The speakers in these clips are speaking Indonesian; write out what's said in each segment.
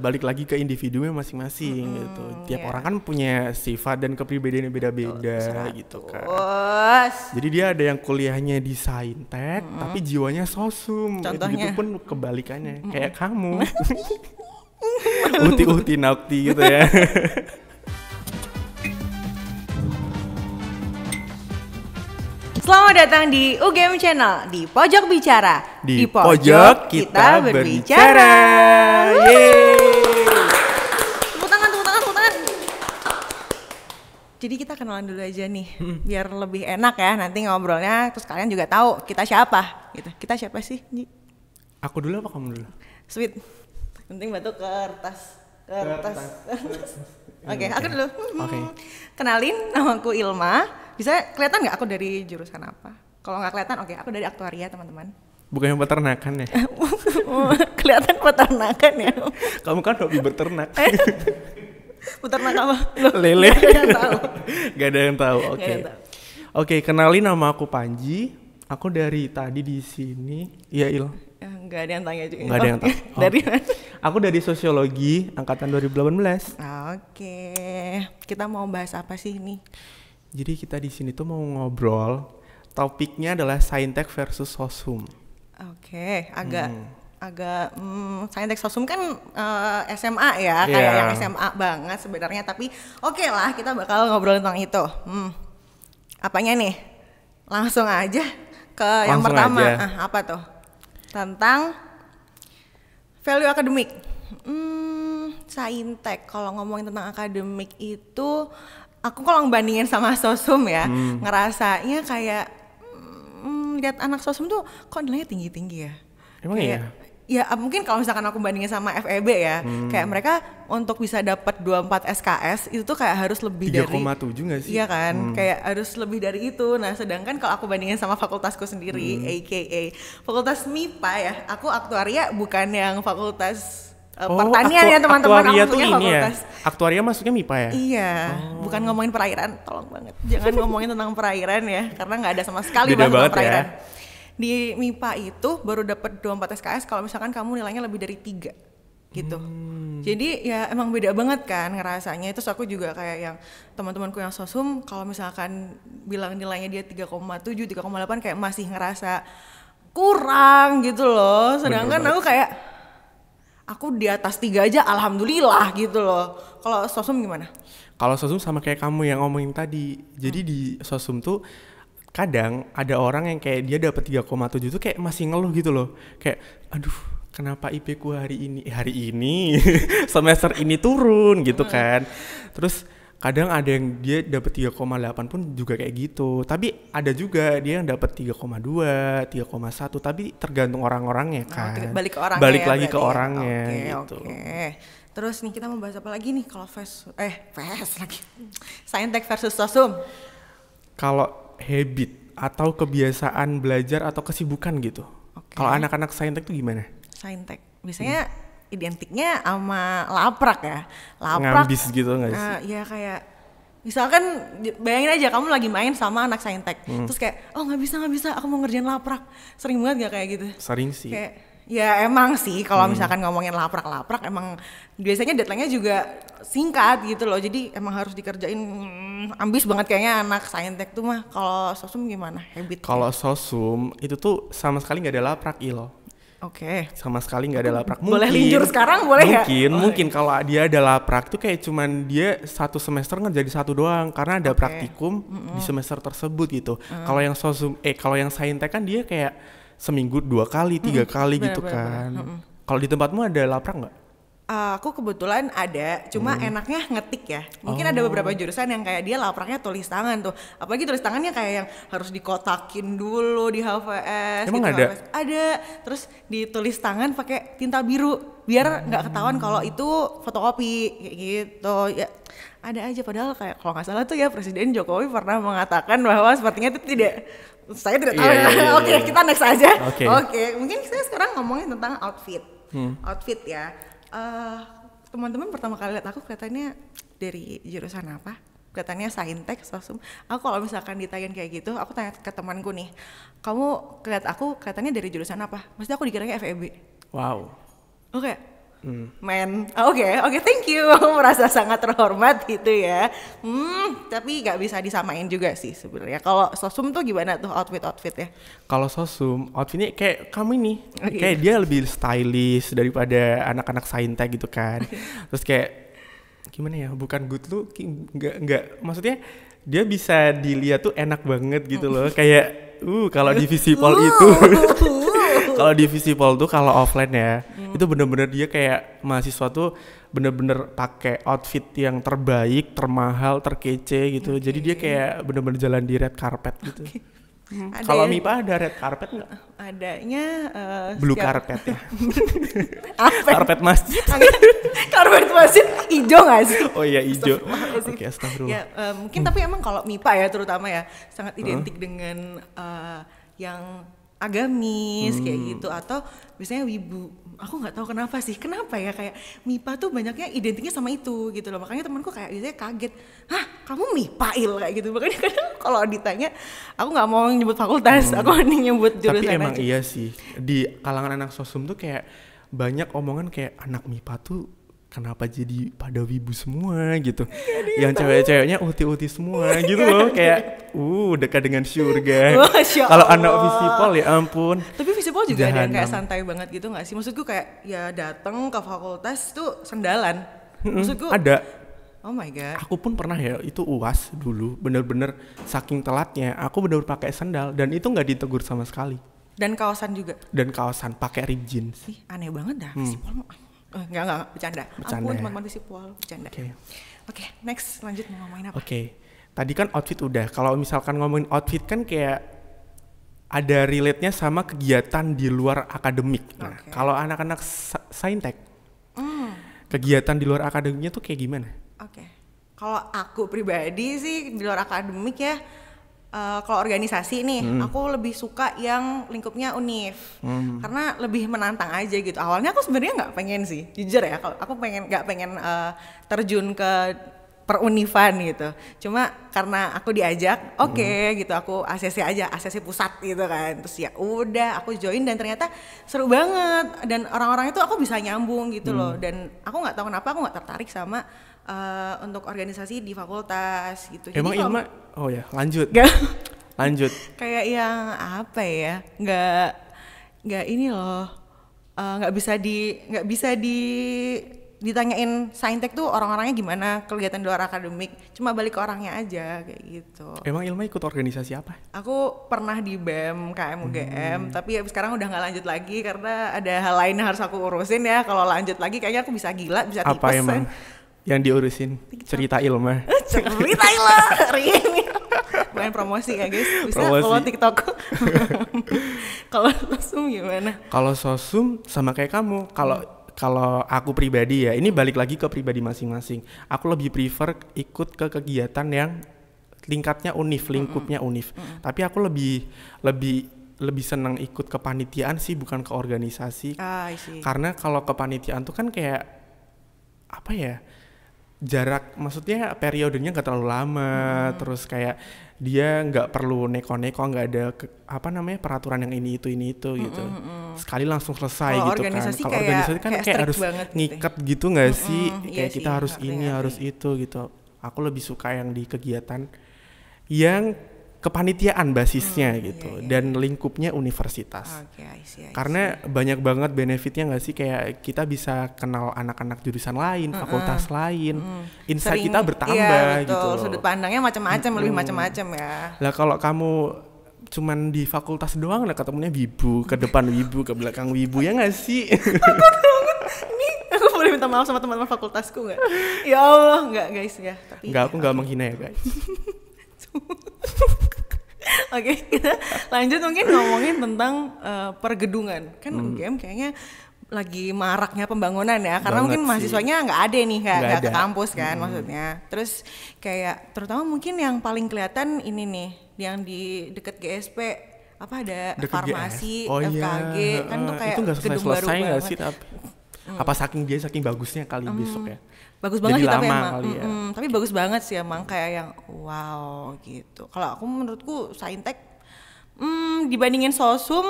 balik lagi ke individunya masing-masing hmm, gitu. Tiap yeah. orang kan punya sifat dan kepribadian yang beda-beda gitu kan. Jadi dia ada yang kuliahnya di saintek hmm. tapi jiwanya sosum. Contohnya. Itu pun kebalikannya hmm. kayak kamu. Uti-uti nakti gitu ya. Selamat datang di UGM Channel di Pojok Bicara. Di, di pojok, pojok kita, kita berbicara. berbicara. Yeay. Jadi kita kenalan dulu aja nih, hmm. biar lebih enak ya nanti ngobrolnya. Terus kalian juga tahu kita siapa, gitu. Kita siapa sih? Ji? Aku dulu apa kamu dulu? Sweet. Penting batu kertas. Kertas. kertas. Oke, okay, iya, aku dulu. Oke. Okay. Kenalin, namaku Ilma. Bisa kelihatan nggak aku dari jurusan apa? Kalau nggak kelihatan, oke, okay, aku dari aktuaria teman-teman. Bukannya peternakan ya? Oh, kelihatan peternakan ya? Kamu kan hobi beternak peternak apa? Loh, lele. Gak ada yang tahu. Gak Oke. Okay. Oke, okay, kenalin nama aku Panji. Aku dari tadi di sini. Iya, Il. Eh, Gak ada yang tanya juga. Gak ada yang oh, tahu. Oh. dari mana? Aku dari sosiologi angkatan 2018. Oke. Okay. Kita mau bahas apa sih ini? Jadi kita di sini tuh mau ngobrol. Topiknya adalah saintek versus sosum. Oke, okay, agak hmm agak hmm, saya indeks sosum kan uh, eh, SMA ya yeah. kayak iya. yang SMA banget sebenarnya tapi oke okay lah kita bakal ngobrol tentang itu hmm. apanya nih langsung aja ke langsung yang pertama aja. Ah, apa tuh tentang value akademik hmm, saintek kalau ngomongin tentang akademik itu aku kalau ngebandingin sama sosum ya hmm. ngerasanya kayak hmm, lihat anak sosum tuh kok nilainya tinggi tinggi ya Emang kayak, iya? ya ah, mungkin kalau misalkan aku bandingin sama FEB ya hmm. kayak mereka untuk bisa dapat 24 SKS itu tuh kayak harus lebih 3, dari 3,7 gak sih? Iya kan? Hmm. Kayak harus lebih dari itu. Nah, sedangkan kalau aku bandingin sama fakultasku sendiri hmm. AKA fakultas MIPA ya, aku aktuaria bukan yang fakultas eh, Oh, pertanian ya, aktu ya teman-teman aktuaria tuh ini ya aktuaria masuknya mipa ya iya oh. bukan ngomongin perairan tolong banget jangan ngomongin tentang perairan ya karena nggak ada sama sekali Beda banget ya. perairan ya di MIPA itu baru dapat 24 SKS kalau misalkan kamu nilainya lebih dari tiga gitu. Hmm. Jadi ya emang beda banget kan ngerasanya. Terus aku juga kayak yang teman-temanku yang sosum kalau misalkan bilang nilainya dia 3,7, 3,8 kayak masih ngerasa kurang gitu loh. Sedangkan Bener aku kayak aku di atas tiga aja alhamdulillah gitu loh. Kalau sosum gimana? Kalau sosum sama kayak kamu yang ngomongin tadi. Jadi hmm. di sosum tuh kadang ada orang yang kayak dia dapat 3,7 itu kayak masih ngeluh gitu loh. Kayak aduh, kenapa IP ku hari ini eh, hari ini semester ini turun gitu kan. Terus kadang ada yang dia dapat 3,8 pun juga kayak gitu. Tapi ada juga dia yang dapat 3,2, 3,1 tapi tergantung orang-orangnya oh, kan. Oh, balik ke orangnya. Ya balik ya, lagi ke orangnya okay, gitu. Okay. Terus nih kita mau bahas apa lagi nih kalau vers eh vers lagi. Saintek versus sosum. Kalau habit atau kebiasaan belajar atau kesibukan gitu. Okay. Kalau anak-anak saintek itu gimana? Saintek biasanya hmm. identiknya sama laprak ya. Laprak. Ngabis gitu nggak sih? Uh, ya kayak misalkan bayangin aja kamu lagi main sama anak saintek hmm. terus kayak oh nggak bisa nggak bisa aku mau ngerjain laprak sering banget gak kayak gitu sering sih kayak Ya emang sih kalau hmm. misalkan ngomongin laprak-laprak emang biasanya deadline-nya juga singkat gitu loh. Jadi emang harus dikerjain hmm, ambis banget kayaknya anak saintek tuh mah. Kalau sosum gimana habit? Kalau sosum itu tuh sama sekali nggak ada laprak ilo. Oke. Okay. Sama sekali nggak ada laprak. Mungkin, boleh linjur sekarang boleh mungkin, ya? Mungkin oh, mungkin iya. kalau dia ada laprak tuh kayak cuman dia satu semester nggak jadi satu doang karena ada okay. praktikum mm -hmm. di semester tersebut gitu. Mm. Kalau yang sosum eh kalau yang saintek kan dia kayak seminggu dua kali tiga hmm, kali bener, gitu bener, kan kalau di tempatmu ada laprak nggak Uh, aku kebetulan ada, cuma hmm. enaknya ngetik ya. Mungkin oh. ada beberapa jurusan yang kayak dia lapraknya tulis tangan tuh. Apalagi tulis tangannya kayak yang harus dikotakin dulu di HVS. Emang gitu, ada? HVS. Ada. Terus ditulis tangan pakai tinta biru biar nggak hmm. ketahuan kalau itu fotokopi kayak gitu. Ya ada aja padahal kayak kalau nggak salah tuh ya Presiden Jokowi pernah mengatakan bahwa sepertinya itu tidak saya tidak tahu yeah, ya. Yeah, iya, iya, Oke, okay, iya. kita next aja. Oke. Okay. Okay. Mungkin saya sekarang ngomongin tentang outfit. Hmm. Outfit ya. Uh, teman-teman pertama kali lihat aku kelihatannya dari jurusan apa? Kelihatannya saintek, sosum. Aku kalau misalkan ditanyain kayak gitu, aku tanya ke temanku nih, kamu kelihat aku kelihatannya dari jurusan apa? Maksudnya aku dikira kayak FEB. Wow. Oke, okay Hmm. Men, oke, okay, oke, okay, thank you. Merasa sangat terhormat gitu ya. Hmm, tapi nggak bisa disamain juga sih sebenarnya. Kalau sosum tuh gimana tuh outfit outfit ya? Kalau sosum outfitnya kayak kamu ini, okay. Oh, iya. kayak dia lebih stylish daripada anak-anak saintek gitu kan. Terus kayak gimana ya? Bukan good look, nggak nggak. Maksudnya dia bisa dilihat tuh enak banget gitu loh. Oh. kayak, uh, kalau di visipol itu. kalau di Visipol tuh kalau offline ya hmm. itu bener-bener dia kayak mahasiswa tuh bener-bener pakai outfit yang terbaik termahal terkece gitu okay. jadi dia kayak bener-bener jalan di red carpet gitu okay. Hmm. Kalau MIPA ada red carpet nggak? Adanya uh, blue siap. carpet ya. carpet masjid. carpet masjid hijau nggak sih? Oh iya hijau. Oke, astagfirullah. Ya, uh, mungkin hmm. tapi emang kalau MIPA ya terutama ya sangat identik hmm. dengan uh, yang agamis hmm. kayak gitu atau biasanya wibu aku nggak tahu kenapa sih kenapa ya kayak mipa tuh banyaknya identiknya sama itu gitu loh makanya temanku kayak biasanya kaget hah kamu mipa il kayak gitu makanya kadang kalau ditanya aku nggak mau nyebut fakultas hmm. aku hanya nyebut jurusan tapi emang aja. iya sih di kalangan anak sosum tuh kayak banyak omongan kayak anak mipa tuh kenapa jadi pada wibu semua gitu Gak iya, yang cewek-ceweknya uti-uti semua gitu loh kayak uh dekat dengan surga oh, kalau anak visipol ya ampun tapi visipol juga ada yang kayak santai banget gitu nggak sih maksud maksudku kayak ya dateng ke fakultas tuh sendalan gue ada Oh my god. Aku pun pernah ya itu uas dulu bener-bener saking telatnya aku bener-bener pakai sendal dan itu nggak ditegur sama sekali. Dan kawasan juga. Dan kawasan pakai rib jeans. aneh banget dah. Hmm enggak, eh, enggak, bercanda. bercanda Ampun, ya. teman-teman visual, bercanda. Oke, okay. okay, next lanjut mau ngomongin apa? Oke, okay. tadi kan outfit udah. Kalau misalkan ngomongin outfit kan kayak ada relate-nya sama kegiatan di luar akademik. Nah, okay. kalau anak-anak saintek, mm. kegiatan di luar akademiknya tuh kayak gimana? Oke, okay. kalau aku pribadi sih di luar akademik ya, uh, kalau organisasi nih hmm. aku lebih suka yang lingkupnya unif hmm. karena lebih menantang aja gitu awalnya aku sebenarnya nggak pengen sih jujur ya kalau aku pengen nggak pengen uh, terjun ke perunifan gitu cuma karena aku diajak oke okay, hmm. gitu aku ACC aja ACC pusat gitu kan terus ya udah aku join dan ternyata seru banget dan orang-orang itu aku bisa nyambung gitu hmm. loh dan aku nggak tahu kenapa aku nggak tertarik sama uh, untuk organisasi di fakultas gitu. Emang Jadi Ilma oh ya, lanjut. Gak. lanjut. Kayak yang apa ya? Gak, gak ini loh. Eh, nggak uh, bisa di nggak bisa di ditanyain saintek tuh orang-orangnya gimana kelihatan di luar akademik cuma balik ke orangnya aja kayak gitu emang ilmu ikut organisasi apa? aku pernah di BEM KM UGM hmm. tapi ya sekarang udah nggak lanjut lagi karena ada hal lain yang harus aku urusin ya kalau lanjut lagi kayaknya aku bisa gila bisa tipes apa emang? yang diurusin cerita ilmu cerita Ilma, main promosi ya guys. Bisa promosi. follow TikTok. kalau sosum gimana? Kalau sosum sama kayak kamu. Kalau hmm kalau aku pribadi ya, ini balik lagi ke pribadi masing-masing. Aku lebih prefer ikut ke kegiatan yang tingkatnya unif, hmm, lingkupnya hmm. unif. Mm -hmm. Tapi aku lebih lebih lebih senang ikut kepanitiaan sih bukan ke organisasi. Ah, Karena kalau kepanitiaan tuh kan kayak apa ya? jarak maksudnya periodenya nggak terlalu lama hmm. terus kayak dia nggak perlu neko-neko nggak ada ke, apa namanya peraturan yang ini itu ini itu mm, gitu mm, mm. sekali langsung selesai kalo gitu kan kalau organisasi kan kayak, kayak harus gitu ya. ngikat gitu nggak gitu mm, sih hmm, iya kayak iya kita harus ini ngerti. harus itu gitu aku lebih suka yang di kegiatan yang kepanitiaan basisnya hmm, iya, gitu iya, iya. dan lingkupnya universitas okay, I see, I see. karena banyak banget benefitnya nggak sih kayak kita bisa kenal anak-anak jurusan lain, mm-hmm. fakultas lain, mm-hmm. insight Sering, kita bertambah iya, gitu betul. gitu loh. sudut pandangnya macam-macam mm-hmm. lebih macam-macam ya. Lah kalau kamu cuman di fakultas doang lah ketemunya wibu ke depan wibu ke belakang wibu ya nggak sih? boleh minta maaf sama teman-teman fakultasku nggak? ya Allah nggak guys ya. Tapi nggak aku nggak menghina ya guys. Oke, okay, kita lanjut mungkin ngomongin tentang uh, pergedungan. Kan hmm. UGM kayaknya lagi maraknya pembangunan ya karena Banget mungkin mahasiswanya nggak ada nih kayak ada ke kampus kan hmm. maksudnya terus kayak terutama mungkin yang paling kelihatan ini nih yang di dekat GSP apa ada Deket farmasi, oh, FKG iya. kan tuh kayak itu gak gedung baru banget. sih tapi Mm. Apa saking dia saking bagusnya kali mm. besok ya. Bagus banget Jadi sih lama tapi emang. Kali ya. Mm, tapi bagus banget sih emang kayak yang wow gitu. Kalau aku menurutku Saintek mm, dibandingin Sosum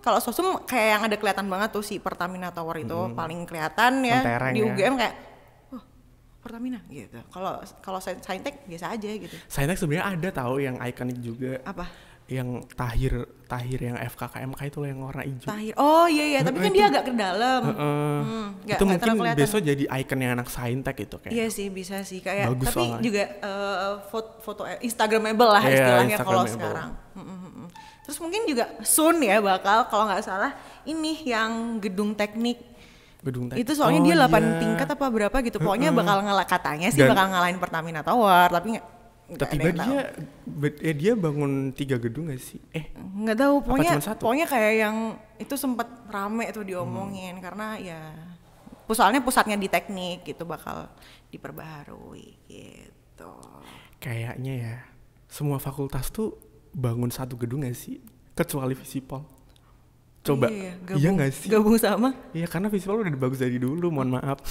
kalau Sosum kayak yang ada kelihatan banget tuh si Pertamina Tower itu mm. paling kelihatan ya Mentereng di UGM ya. kayak oh, Pertamina gitu. Kalau kalau Saintek biasa aja gitu. Saintek sebenarnya ada tahu yang ikonik juga. Apa? yang Tahir Tahir yang FKKMK itu loh yang warna hijau. Tahir. Oh iya iya, tapi kan nah, dia agak ke dalam. Uh, uh, hmm, gak, itu gak mungkin kelihatan. besok jadi ikon yang anak saintek itu kayak. Iya sih, bisa sih kayak Bagus tapi soalnya. juga uh, foto, foto eh, instagramable lah yeah, istilahnya kalau sekarang. Hmm, hmm, hmm, Terus mungkin juga soon ya bakal kalau nggak salah ini yang gedung teknik gedung teknik. Itu soalnya oh, dia 8 iya. tingkat apa berapa gitu. Pokoknya uh, uh. bakal ngalah katanya sih Dan, bakal ngalahin Pertamina Tower, tapi Gak tapi dia eh, dia bangun tiga gedung gak sih eh nggak tahu pokoknya pokoknya kayak yang itu sempat rame tuh diomongin hmm. karena ya soalnya pusatnya di teknik gitu bakal diperbaharui gitu kayaknya ya semua fakultas tuh bangun satu gedung gak sih kecuali visipol Coba. Iya, iya nggak iya sih? Gabung sama? Iya, karena visual udah bagus dari dulu, mohon maaf.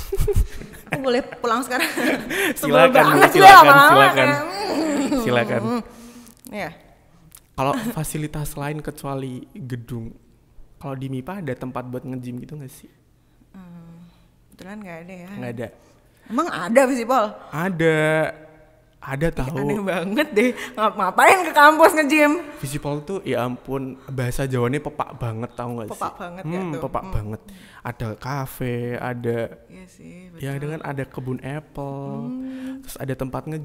Aku boleh pulang sekarang? silakan, silakan, silakan, kan? silakan. silakan. Kalau fasilitas lain kecuali gedung, kalau di MIPA ada tempat buat nge gitu nggak sih? Hmm, kan nggak ada ya. Gak ada. Emang ada visual Ada ada tahu. Aneh banget deh. ngapain ke kampus nge-gym? Visipol tuh ya ampun bahasa Jawanya pepak banget tau gak pepak sih? Pepak banget ya hmm, ya Pepak hmm. banget. Ada kafe, ada Iya sih, ya, betul. Ya dengan ada kebun apple, Hmm. Terus ada tempat nge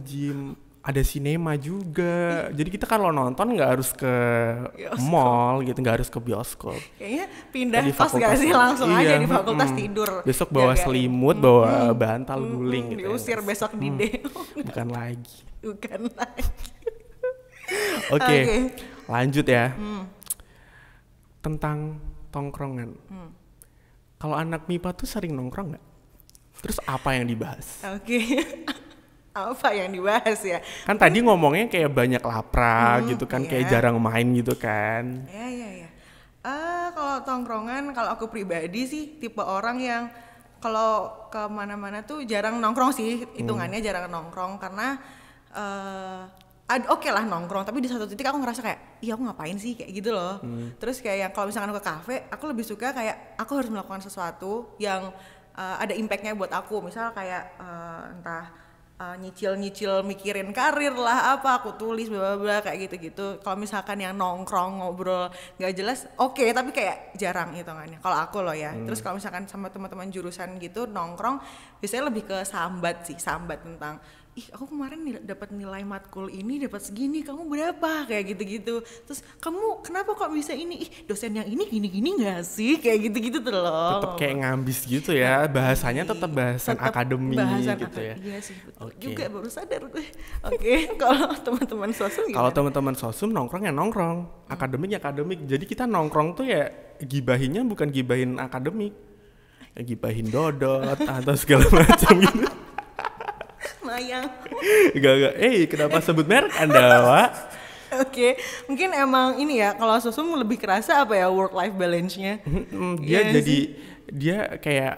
ada sinema juga. Hmm. Jadi kita kalau nonton nggak harus ke bioskop. mall gitu, nggak harus ke bioskop. Kayaknya pindah nah, kos gak sih langsung iya. aja di fakultas hmm. tidur. Besok bawa iya, selimut, bawa bantal hmm. guling gitu. Ya. Diusir ya. besok di hmm. Bukan lagi. Bukan lagi. Oke. okay. okay. Lanjut ya. Hmm. Tentang tongkrongan. Hmm. Kalau anak MIPA tuh sering nongkrong nggak? Terus apa yang dibahas? Oke. Okay. apa yang dibahas ya kan tadi ngomongnya kayak banyak lapra hmm, gitu kan iya. kayak jarang main gitu kan ya ya ya uh, kalau tongkrongan kalau aku pribadi sih tipe orang yang kalau kemana-mana tuh jarang nongkrong sih hitungannya hmm. jarang nongkrong karena uh, oke okay lah nongkrong tapi di satu titik aku ngerasa kayak iya aku ngapain sih kayak gitu loh hmm. terus kayak yang kalau misalkan aku ke kafe aku lebih suka kayak aku harus melakukan sesuatu yang uh, ada impactnya buat aku misal kayak uh, entah uh, nyicil-nyicil mikirin karir lah apa aku tulis bla bla bla kayak gitu-gitu. Kalau misalkan yang nongkrong ngobrol nggak jelas, oke okay, tapi kayak jarang hitungannya. Kalau aku loh ya. Hmm. Terus kalau misalkan sama teman-teman jurusan gitu nongkrong biasanya lebih ke sambat sih, sambat tentang ih aku kemarin nil dapat nilai matkul ini dapat segini kamu berapa kayak gitu-gitu terus kamu kenapa kok bisa ini ih dosen yang ini gini-gini gak sih kayak gitu-gitu tuh loh tetap kayak ngambis gitu ya iya. bahasanya tetap bahasan tetep akademi bahasan gitu ya iya sih betul okay. juga baru sadar gue oke kalau teman-teman sosum kalau teman-teman sosum nongkrong ya nongkrong hmm. akademik ya akademik jadi kita nongkrong tuh ya gibahinnya bukan gibahin akademik ya gibahin dodot atau segala macam gitu Mayang. Gak gak. Eh, hey, kenapa sebut merek Anda, Pak. Oke, okay. mungkin emang ini ya kalau Susu lebih kerasa apa ya work life balance-nya. Dia yeah, jadi dia kayak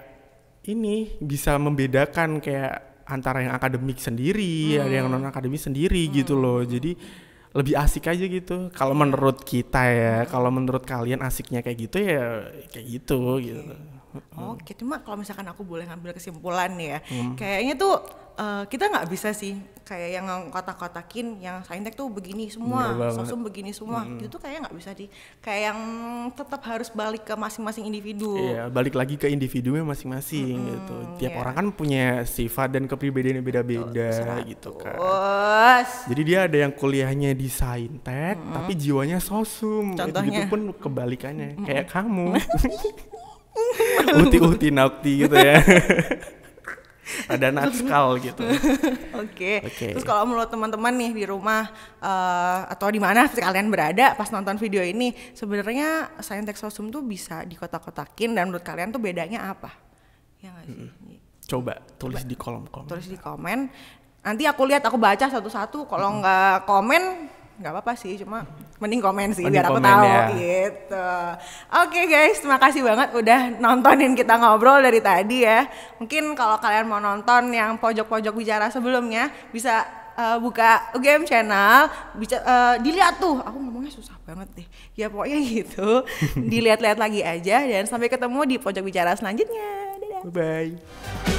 ini bisa membedakan kayak antara yang akademik sendiri, hmm. ada yang hmm. non akademik sendiri hmm. gitu loh. Hmm. Jadi lebih asik aja gitu. Kalau menurut kita ya, kalau menurut kalian asiknya kayak gitu ya kayak gitu okay. gitu. Oke, okay, cuma kalau misalkan aku boleh ngambil kesimpulan ya, hmm. kayaknya tuh uh, kita nggak bisa sih kayak yang kotak-kotakin yang saintek tuh begini semua sosum begini semua hmm. itu tuh kayak nggak bisa di kayak yang tetap harus balik ke masing-masing individu iya balik lagi ke individunya masing-masing hmm, gitu tiap yeah. orang kan punya sifat dan kepribadian yang beda-beda gitu kan jadi dia ada yang kuliahnya di saintek hmm. tapi jiwanya sosum contohnya itu pun kebalikannya hmm. kayak kamu uti-uti nakti gitu ya ada natskal gitu. Oke. Okay. Okay. Terus kalau menurut teman-teman nih di rumah uh, atau di mana kalian berada pas nonton video ini, sebenarnya Scientex teksosum tuh bisa di dikotak-kotakin dan menurut kalian tuh bedanya apa? Ya nggak Hmm. Coba tulis Coba. di kolom komen. Tulis di komen. Nanti aku lihat, aku baca satu-satu. Kalau nggak hmm. komen, nggak apa-apa sih cuma mending komen sih mending biar aku tahu ya. gitu oke okay guys terima kasih banget udah nontonin kita ngobrol dari tadi ya mungkin kalau kalian mau nonton yang pojok-pojok bicara sebelumnya bisa uh, buka game channel bisa uh, dilihat tuh aku ngomongnya susah banget deh ya pokoknya gitu dilihat-lihat lagi aja dan sampai ketemu di pojok bicara selanjutnya dadah bye bye